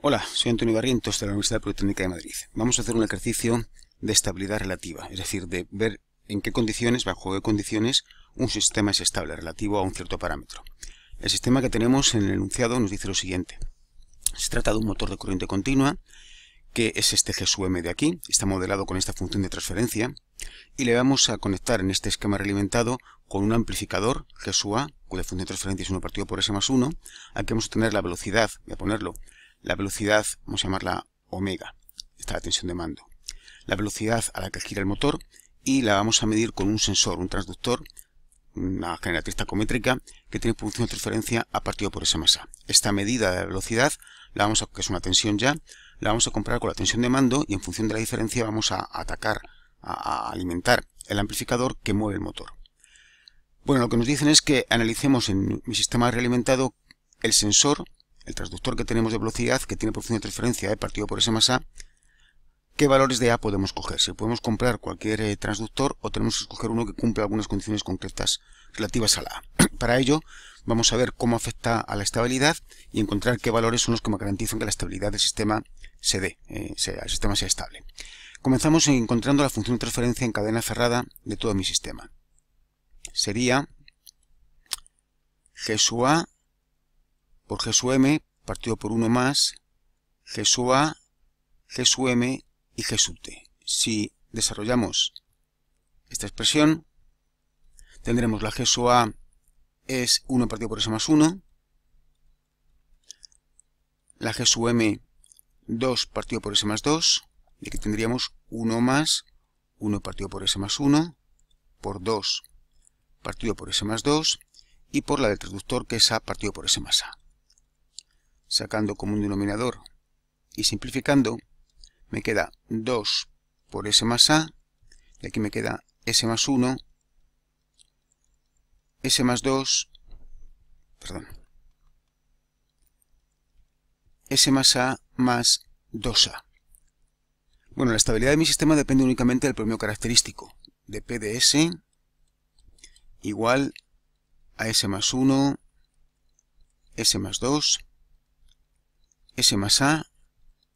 Hola, soy Antonio Barrientos de la Universidad Politécnica de Madrid. Vamos a hacer un ejercicio de estabilidad relativa, es decir, de ver en qué condiciones, bajo qué condiciones, un sistema es estable relativo a un cierto parámetro. El sistema que tenemos en el enunciado nos dice lo siguiente. Se trata de un motor de corriente continua, que es este G de aquí, está modelado con esta función de transferencia, y le vamos a conectar en este esquema realimentado con un amplificador G a, cuya función de transferencia es 1 partido por S más 1, aquí vamos a tener la velocidad, voy a ponerlo, la velocidad, vamos a llamarla omega, está la tensión de mando, la velocidad a la que gira el motor y la vamos a medir con un sensor, un transductor, una generatriz tacométrica que tiene función de transferencia a partir por esa masa. Esta medida de velocidad, la vamos a, que es una tensión ya, la vamos a comparar con la tensión de mando y en función de la diferencia vamos a atacar, a, a alimentar el amplificador que mueve el motor. Bueno, lo que nos dicen es que analicemos en mi sistema realimentado el sensor el transductor que tenemos de velocidad, que tiene función de transferencia E eh, partido por S más A, ¿qué valores de A podemos coger? Si podemos comprar cualquier eh, transductor o tenemos que escoger uno que cumpla algunas condiciones concretas relativas a la A. Para ello, vamos a ver cómo afecta a la estabilidad y encontrar qué valores son los que me garantizan que la estabilidad del sistema se dé, eh, sea, el sistema sea estable. Comenzamos encontrando la función de transferencia en cadena cerrada de todo mi sistema. Sería G por G partido por 1 más, G sub A, G sub M y G sub T. Si desarrollamos esta expresión, tendremos la G sub A es 1 partido por S más 1, la G sub M 2 partido por S más 2, y aquí tendríamos 1 más 1 partido por S más 1, por 2 partido por S más 2, y por la del traductor que es A partido por S más A sacando como un denominador y simplificando, me queda 2 por S más A, y aquí me queda S más 1, S más 2, perdón, S más A más 2A. Bueno, la estabilidad de mi sistema depende únicamente del premio característico, de P de S igual a S más 1, S más 2, S más A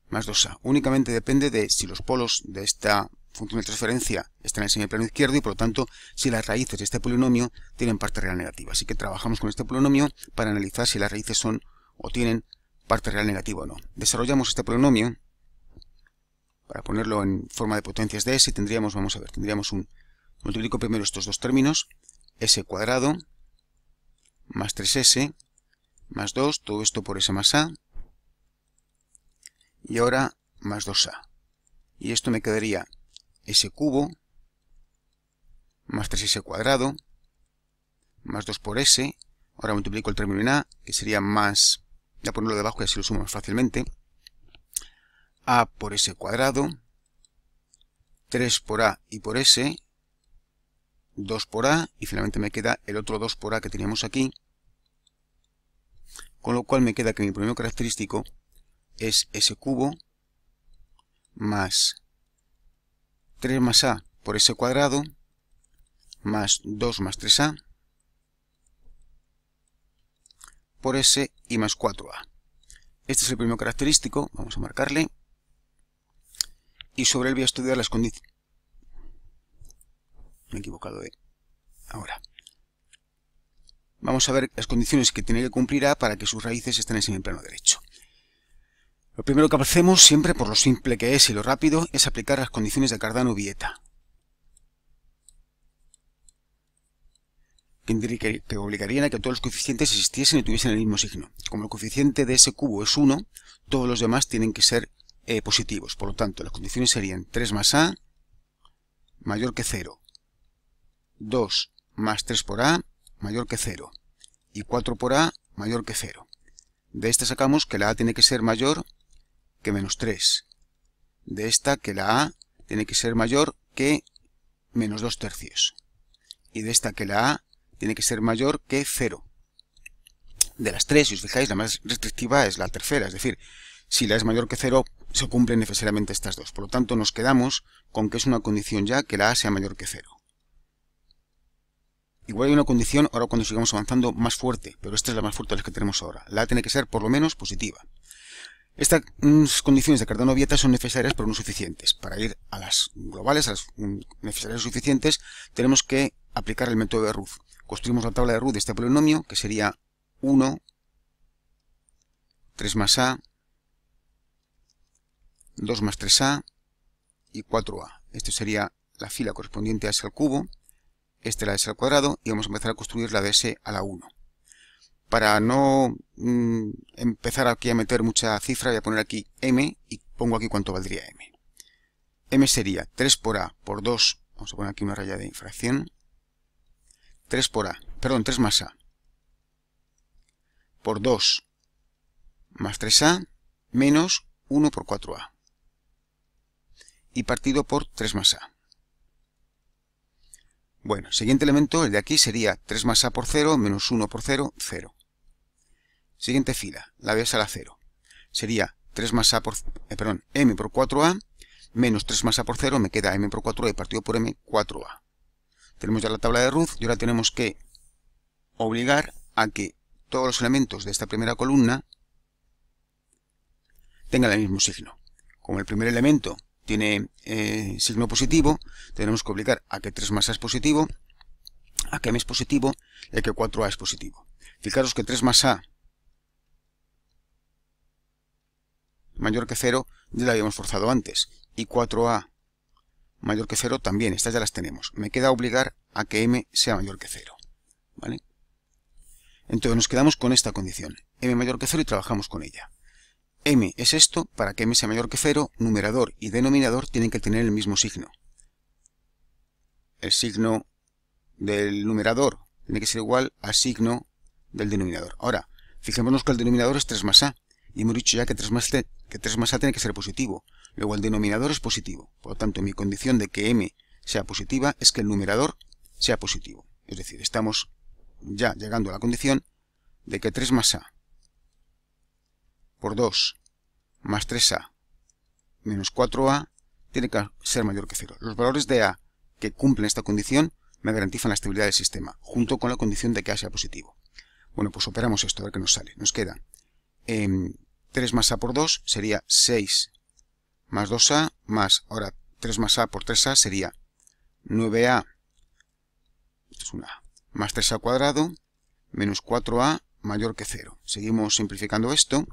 más 2A. Únicamente depende de si los polos de esta función de transferencia están en el semiplano izquierdo y por lo tanto si las raíces de este polinomio tienen parte real negativa. Así que trabajamos con este polinomio para analizar si las raíces son o tienen parte real negativa o no. Desarrollamos este polinomio para ponerlo en forma de potencias de s y tendríamos, vamos a ver, tendríamos un, multiplico primero estos dos términos, s cuadrado más 3s más 2, todo esto por s más a, y ahora más 2a. Y esto me quedaría s cubo más 3s cuadrado más 2 por s. Ahora multiplico el término en a, que sería más, ya ponerlo debajo y así lo sumo más fácilmente. a por s cuadrado, 3 por a y por s, 2 por a, y finalmente me queda el otro 2 por a que teníamos aquí, con lo cual me queda que mi primer característico es S cubo más 3 más A por S cuadrado más 2 más 3A por S y más 4A. Este es el primer característico, vamos a marcarle. Y sobre él voy a estudiar las condiciones. Me he equivocado de... Ahora. Vamos a ver las condiciones que tiene que cumplir A para que sus raíces estén en el plano derecho. Lo primero que hacemos, siempre por lo simple que es y lo rápido, es aplicar las condiciones de Cardano Vieta. Que, obligarían a que todos los coeficientes existiesen y tuviesen el mismo signo. Como el coeficiente de ese cubo es 1, todos los demás tienen que ser eh, positivos. Por lo tanto, las condiciones serían 3 más a mayor que 0. 2 más 3 por a mayor que 0. Y 4 por a mayor que 0. De este sacamos que la a tiene que ser mayor que menos 3. De esta que la A tiene que ser mayor que menos 2 tercios. Y de esta que la A tiene que ser mayor que 0. De las tres, si os fijáis, la más restrictiva es la tercera, es decir, si la es mayor que 0, se cumplen necesariamente estas dos. Por lo tanto, nos quedamos con que es una condición ya que la A sea mayor que 0. Igual hay una condición ahora cuando sigamos avanzando más fuerte, pero esta es la más fuerte de las que tenemos ahora. La A tiene que ser por lo menos positiva. Estas mm, condiciones de cardano vieta son necesarias pero no suficientes. Para ir a las globales, a las mm, necesarias suficientes, tenemos que aplicar el método de Ruth. Construimos la tabla de Ruth de este polinomio, que sería 1, 3 más a, 2 más 3a y 4a. Esto sería la fila correspondiente a S al cubo, esta la de S al cuadrado, y vamos a empezar a construir la de S a la 1 para no mm, empezar aquí a meter mucha cifra, voy a poner aquí m y pongo aquí cuánto valdría m. m sería 3 por a por 2, vamos a poner aquí una raya de infracción, 3 por a, perdón, 3 más a, por 2 más 3a menos 1 por 4a y partido por 3 más a. Bueno, siguiente elemento, el de aquí, sería 3 más a por 0 menos 1 por 0, 0. Siguiente fila, la vez a la 0. Sería 3 más a por, eh, perdón, m por 4a menos 3 más a por 0, me queda m por 4a partido por m, 4a. Tenemos ya la tabla de Ruth y ahora tenemos que obligar a que todos los elementos de esta primera columna tengan el mismo signo. Como el primer elemento tiene eh, signo positivo, tenemos que obligar a que 3 más a es positivo, a que m es positivo y a que 4a es positivo. Fijaros que 3 más a mayor que 0 ya la habíamos forzado antes. Y 4A mayor que 0 también, estas ya las tenemos. Me queda obligar a que m sea mayor que 0. ¿Vale? Entonces nos quedamos con esta condición, m mayor que 0 y trabajamos con ella. m es esto, para que m sea mayor que 0, numerador y denominador tienen que tener el mismo signo. El signo del numerador tiene que ser igual al signo del denominador. Ahora, fijémonos que el denominador es 3 más a, y hemos dicho ya que 3 más, que a tiene que ser positivo. Luego el denominador es positivo. Por lo tanto, mi condición de que m sea positiva es que el numerador sea positivo. Es decir, estamos ya llegando a la condición de que 3 más a por 2 más 3a menos 4a tiene que ser mayor que 0. Los valores de a que cumplen esta condición me garantizan la estabilidad del sistema, junto con la condición de que a sea positivo. Bueno, pues operamos esto, a ver qué nos sale. Nos queda em, 3 más a por 2 sería 6 más 2a más, ahora 3 más a por 3a sería 9a, es una más 3a cuadrado, menos 4a mayor que 0. Seguimos simplificando esto,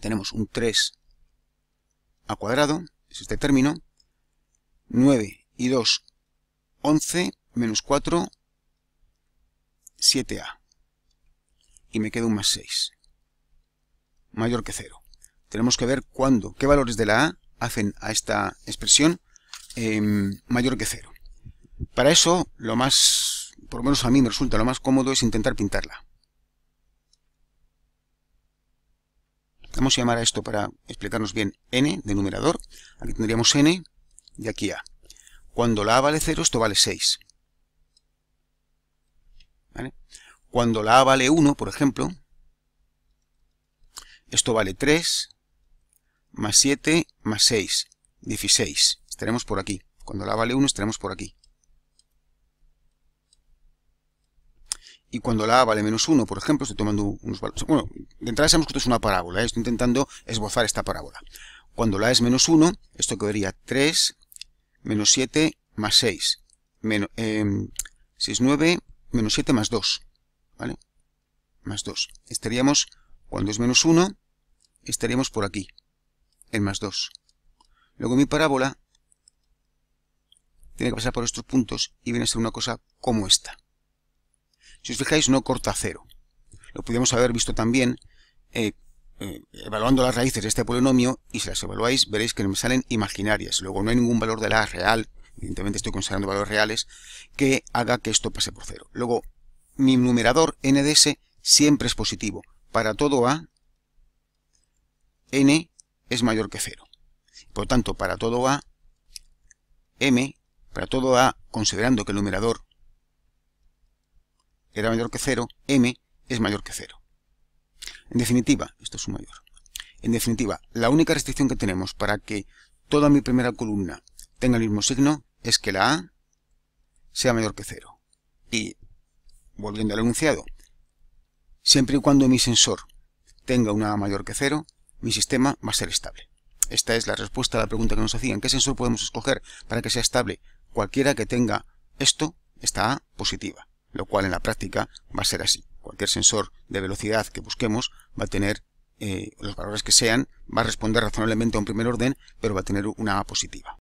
tenemos un 3 a cuadrado, es este término, 9 y 2, 11, menos 4, 7a. Y me queda un más 6 mayor que 0. Tenemos que ver cuándo, qué valores de la A hacen a esta expresión em, mayor que 0. Para eso, lo más, por lo menos a mí me resulta lo más cómodo es intentar pintarla. Vamos a llamar a esto para explicarnos bien n de numerador. Aquí tendríamos n y aquí a. Cuando la a vale 0, esto vale 6. Cuando la a vale 1, por ejemplo, esto vale 3 más 7 más 6, 16. Estaremos por aquí. Cuando la vale 1 estaremos por aquí. y cuando la A vale menos 1, por ejemplo, estoy tomando unos valores. Bueno, de entrada sabemos que esto es una parábola, ¿eh? estoy intentando esbozar esta parábola. Cuando la es menos 1, esto quedaría 3 menos 7 más 6. Em, menos, es 9 menos 7 más 2. ¿Vale? Más 2. Estaríamos, cuando es menos 1, estaríamos por aquí, en más 2. Luego mi parábola tiene que pasar por estos puntos y viene a ser una cosa como esta. Si os fijáis, no corta cero. Lo pudimos haber visto también eh, eh, evaluando las raíces de este polinomio y si las evaluáis veréis que me salen imaginarias. Luego no hay ningún valor de la real, evidentemente estoy considerando valores reales, que haga que esto pase por cero. Luego, mi numerador NDS siempre es positivo. Para todo A, n es mayor que 0. Por tanto, para todo a, m, para todo a, considerando que el numerador era mayor que 0, m es mayor que 0. En definitiva, esto es un mayor. En definitiva, la única restricción que tenemos para que toda mi primera columna tenga el mismo signo es que la a sea mayor que 0. Y, volviendo al enunciado, siempre y cuando mi sensor tenga una a mayor que 0, mi sistema va a ser estable. Esta es la respuesta a la pregunta que nos hacían. ¿Qué sensor podemos escoger para que sea estable? Cualquiera que tenga esto, está A positiva, lo cual en la práctica va a ser así. Cualquier sensor de velocidad que busquemos va a tener eh, los valores que sean, va a responder razonablemente a un primer orden, pero va a tener una A positiva.